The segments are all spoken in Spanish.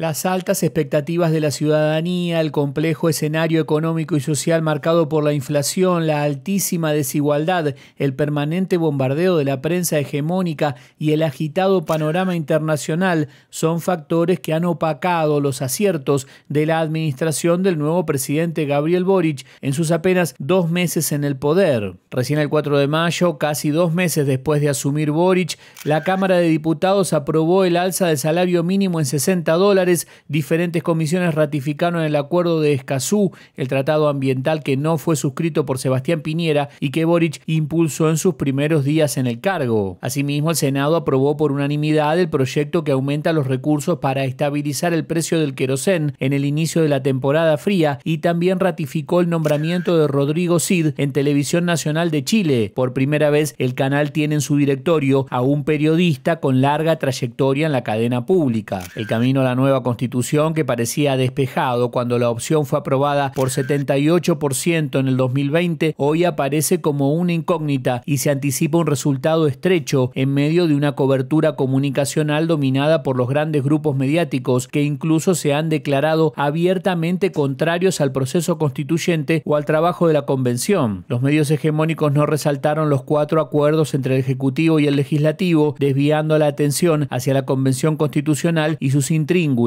Las altas expectativas de la ciudadanía, el complejo escenario económico y social marcado por la inflación, la altísima desigualdad, el permanente bombardeo de la prensa hegemónica y el agitado panorama internacional son factores que han opacado los aciertos de la administración del nuevo presidente Gabriel Boric en sus apenas dos meses en el poder. Recién el 4 de mayo, casi dos meses después de asumir Boric, la Cámara de Diputados aprobó el alza del salario mínimo en 60 dólares diferentes comisiones ratificaron el acuerdo de Escazú, el tratado ambiental que no fue suscrito por Sebastián Piñera y que Boric impulsó en sus primeros días en el cargo. Asimismo, el Senado aprobó por unanimidad el proyecto que aumenta los recursos para estabilizar el precio del querosén en el inicio de la temporada fría y también ratificó el nombramiento de Rodrigo Cid en Televisión Nacional de Chile. Por primera vez, el canal tiene en su directorio a un periodista con larga trayectoria en la cadena pública. El camino a la nueva constitución que parecía despejado cuando la opción fue aprobada por 78% en el 2020, hoy aparece como una incógnita y se anticipa un resultado estrecho en medio de una cobertura comunicacional dominada por los grandes grupos mediáticos que incluso se han declarado abiertamente contrarios al proceso constituyente o al trabajo de la convención. Los medios hegemónicos no resaltaron los cuatro acuerdos entre el Ejecutivo y el Legislativo, desviando la atención hacia la convención constitucional y sus intríngulas.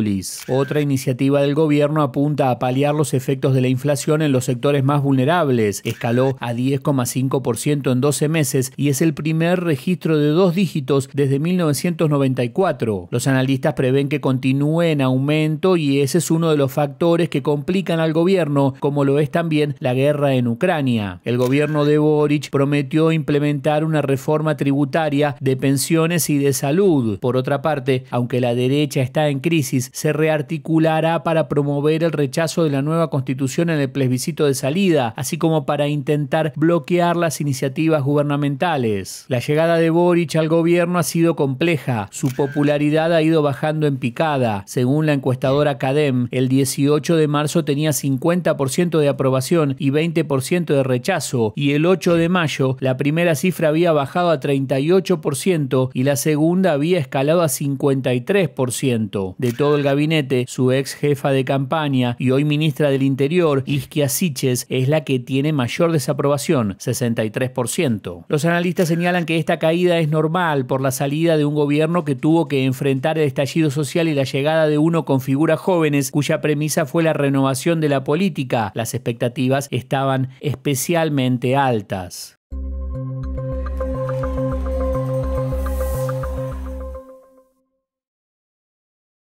Otra iniciativa del gobierno apunta a paliar los efectos de la inflación en los sectores más vulnerables. Escaló a 10,5% en 12 meses y es el primer registro de dos dígitos desde 1994. Los analistas prevén que continúe en aumento y ese es uno de los factores que complican al gobierno, como lo es también la guerra en Ucrania. El gobierno de Boric prometió implementar una reforma tributaria de pensiones y de salud. Por otra parte, aunque la derecha está en crisis, se rearticulará para promover el rechazo de la nueva constitución en el plebiscito de salida, así como para intentar bloquear las iniciativas gubernamentales. La llegada de Boric al gobierno ha sido compleja, su popularidad ha ido bajando en picada. Según la encuestadora Cadem, el 18 de marzo tenía 50% de aprobación y 20% de rechazo, y el 8 de mayo la primera cifra había bajado a 38% y la segunda había escalado a 53%. De todo el gabinete, su ex jefa de campaña y hoy ministra del Interior, Isquia Siches, es la que tiene mayor desaprobación, 63%. Los analistas señalan que esta caída es normal por la salida de un gobierno que tuvo que enfrentar el estallido social y la llegada de uno con figuras jóvenes cuya premisa fue la renovación de la política. Las expectativas estaban especialmente altas.